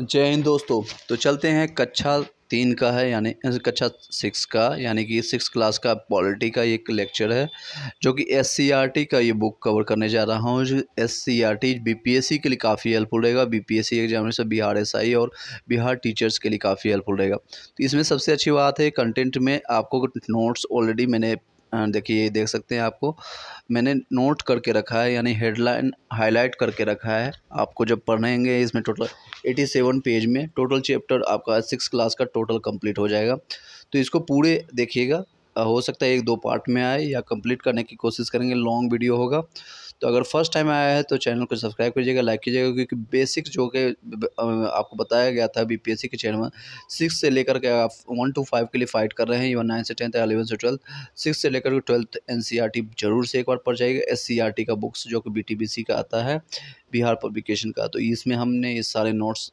जय हिंद दोस्तों तो चलते हैं कक्षा तीन का है यानी कक्षा सिक्स का यानी कि सिक्स क्लास का पॉलिटी का एक लेक्चर है जो कि एस e का ये बुक कवर करने जा रहा हूँ S C R T B P S C के लिए काफ़ी हेल्पफुल रहेगा B P S C examination Bihar S I और बिहार टीचर्स के लिए काफ़ी हेल्पफुल रहेगा तो इसमें सबसे अच्छी बात है कंटेंट में आपको नोट्स ऑलरेडी मैंने देखिए ये देख सकते हैं आपको मैंने नोट करके रखा है यानी हेडलाइन हाईलाइट करके रखा है आपको जब पढ़ेंगे इसमें टोटल एटी सेवन पेज में टोटल चैप्टर आपका सिक्स क्लास का टोटल कंप्लीट हो जाएगा तो इसको पूरे देखिएगा हो सकता है एक दो पार्ट में आए या कंप्लीट करने की कोशिश करेंगे लॉन्ग वीडियो होगा तो अगर फर्स्ट टाइम आया है तो चैनल को सब्सक्राइब कीजिएगा लाइक कीजिएगा क्योंकि बेसिक्स जो कि आपको बताया गया था बीपीएससी के चैनल में सिक्स से लेकर के आप वन टू फाइव के लिए फाइट कर रहे हैं इवन नाइन से टेंथ अलेवन से ट्वेल्थ सिक्स से लेकर के ट्वेल्थ एन e जरूर से एक बार पढ़ जाएगा एस e का बुक्स जो कि बी का आता है बिहार पब्लिकेशन का तो इसमें हमने ये सारे नोट्स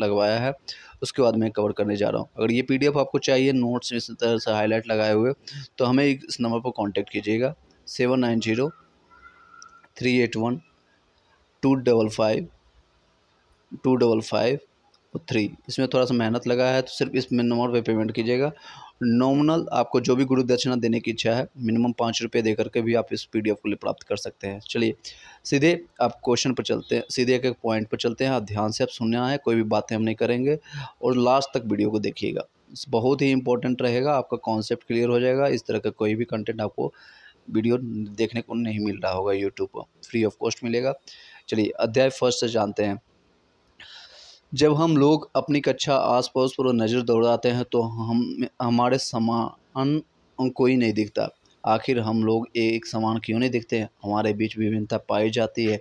लगवाया है उसके बाद मैं कवर करने जा रहा हूँ अगर ये पीडीएफ आपको चाहिए नोट्स इस तरह से हाईलाइट लगाए हुए तो हमें इस नंबर पर कांटेक्ट कीजिएगा seven nine zero three eight one two double five two double five three इसमें थोड़ा सा मेहनत लगा है तो सिर्फ इस नंबर पे पेमेंट कीजिएगा नॉमिनल आपको जो भी गुरु दक्षिणा देने की इच्छा है मिनिमम पाँच रुपये दे करके भी आप इस पीडीएफ को प्राप्त कर सकते हैं चलिए सीधे आप क्वेश्चन पर चलते हैं सीधे एक एक पॉइंट पर चलते हैं आप ध्यान से आप सुनना है कोई भी बातें हम नहीं करेंगे और लास्ट तक वीडियो को देखिएगा बहुत ही इंपॉर्टेंट रहेगा आपका कॉन्सेप्ट क्लियर हो जाएगा इस तरह का कोई भी कंटेंट आपको वीडियो देखने को नहीं मिल रहा होगा यूट्यूब पर फ्री ऑफ कॉस्ट मिलेगा चलिए अध्याय फर्स्ट से जानते हैं जब हम लोग अपनी कक्षा आस पास पर नज़र दौड़ाते हैं तो हम हमारे समान कोई नहीं दिखता आखिर हम लोग एक समान क्यों नहीं दिखते हमारे बीच विभिन्नता पाई जाती है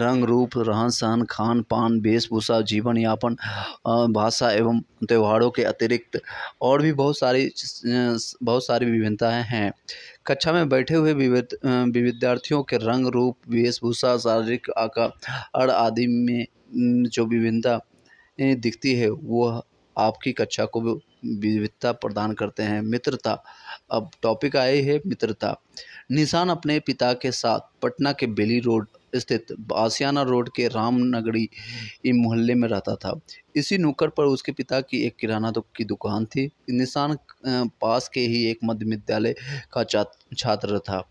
रंग रूप रहन सहन खान पान वेशभूषा जीवन यापन भाषा एवं त्यौहारों के अतिरिक्त और भी बहुत सारी बहुत सारी विभिन्नताएँ हैं कक्षा में बैठे हुए विद्यार्थियों के रंग रूप वेशभूषा शारीरिक आकार आदि में जो विभिन्नता दिखती है वह आपकी कक्षा को विविधता प्रदान करते हैं मित्रता अब टॉपिक आए है मित्रता निशान अपने पिता के साथ पटना के बेली रोड स्थित आसियाना रोड के रामनगरी मोहल्ले में रहता था इसी नुक्कड़ पर उसके पिता की एक किराना की दुकान थी निशान पास के ही एक मध्य विद्यालय का छात्र था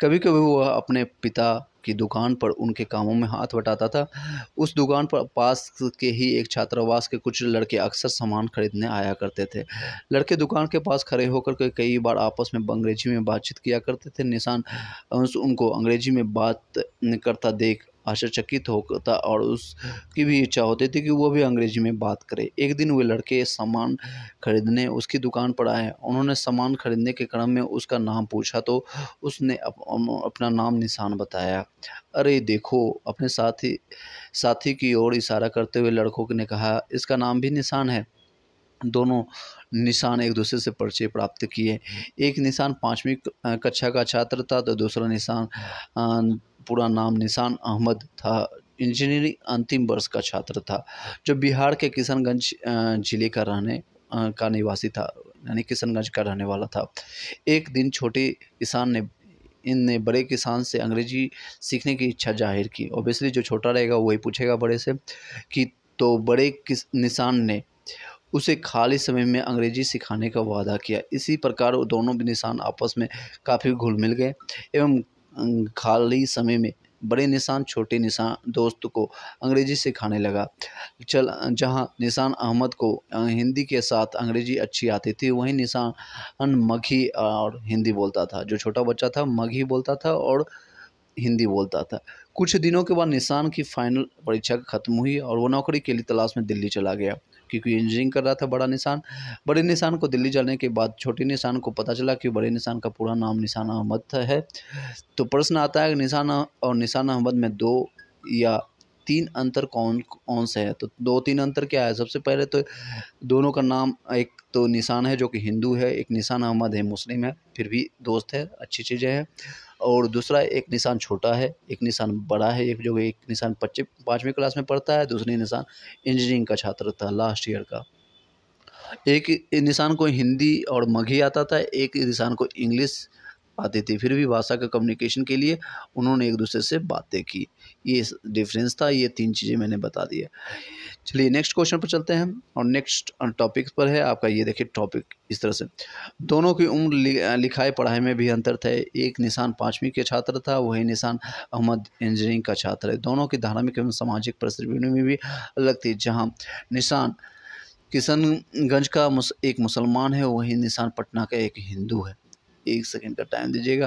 कभी कभी वह अपने पिता की दुकान पर उनके कामों में हाथ बटाता था उस दुकान पर पास के ही एक छात्रावास के कुछ लड़के अक्सर सामान खरीदने आया करते थे लड़के दुकान के पास खड़े होकर के कई बार आपस में अंग्रेजी में बातचीत किया करते थे निशान उनको अंग्रेजी में बात करता देख आश्चर्यचकित होता और उसकी भी इच्छा होती थी कि वो भी अंग्रेजी में बात करे एक दिन वे लड़के सामान खरीदने उसकी दुकान पर आए उन्होंने सामान खरीदने के क्रम में उसका नाम पूछा तो उसने अप, अपना नाम निशान बताया अरे देखो अपने साथी साथी की ओर इशारा करते हुए लड़कों ने कहा इसका नाम भी निशान है दोनों निशान एक दूसरे से परिचय प्राप्त किए एक निशान पाँचवीं कक्षा का छात्र था तो दूसरा निशान पूरा नाम निशान अहमद था इंजीनियरिंग अंतिम वर्ष का छात्र था जो बिहार के किशनगंज जिले का रहने का निवासी था यानी किशनगंज का रहने वाला था एक दिन छोटे किसान ने इन ने बड़े किसान से अंग्रेजी सीखने की इच्छा जाहिर की ऑब्वियसली जो छोटा रहेगा वही पूछेगा बड़े से कि तो बड़े किस निशान ने उसे खाली समय में अंग्रेजी सिखाने का वादा किया इसी प्रकार दोनों भी निशान आपस में काफ़ी घुल मिल गए एवं खाली समय में बड़े निशान छोटे निशान दोस्त को अंग्रेज़ी सिखाने लगा चल जहाँ निशान अहमद को हिंदी के साथ अंग्रेज़ी अच्छी आती थी वहीं निशान मघी और हिंदी बोलता था जो छोटा बच्चा था मघी बोलता था और हिंदी बोलता था कुछ दिनों के बाद निशान की फाइनल परीक्षा ख़त्म हुई और वो नौकरी के लिए तलाश में दिल्ली चला गया क्योंकि इंजीनियरिंग कर रहा था बड़ा निशान बड़े निशान को दिल्ली जाने के बाद छोटे निशान को पता चला कि बड़े निशान का पूरा नाम निशान अहमद है तो प्रश्न आता है कि निशान और निशान अहमद में दो या तीन अंतर कौन कौन से हैं तो दो तीन अंतर क्या है सबसे पहले तो दोनों का नाम एक तो निशान है जो कि हिंदू है एक निशान अहमद है मुस्लिम है फिर भी दोस्त है अच्छी चीज़ें हैं और दूसरा एक निशान छोटा है एक निशान बड़ा है एक जो एक निशान पच्चीस पाँचवीं क्लास में पढ़ता है दूसरी निशान इंजीनियरिंग का छात्र था लास्ट ईयर का एक निशान को हिंदी और मघी आता था एक निशान को इंग्लिश आते थे फिर भी भाषा का कम्युनिकेशन के लिए उन्होंने एक दूसरे से बातें की ये डिफरेंस था ये तीन चीज़ें मैंने बता दी है चलिए नेक्स्ट क्वेश्चन पर चलते हैं और नेक्स्ट टॉपिक पर है आपका ये देखिए टॉपिक इस तरह से दोनों की उम्र लिखाई पढ़ाई में भी अंतर था एक निशान पाँचवीं के छात्र था वही निशान अहमद इंजीनियरिंग का छात्र है दोनों की धार्मिक एवं सामाजिक परिस्थितियों में भी अलग थी जहाँ निशान किशनगंज का एक मुसलमान है वही निशान पटना का एक हिंदू है एक सेकेंड का टाइम दीजिएगा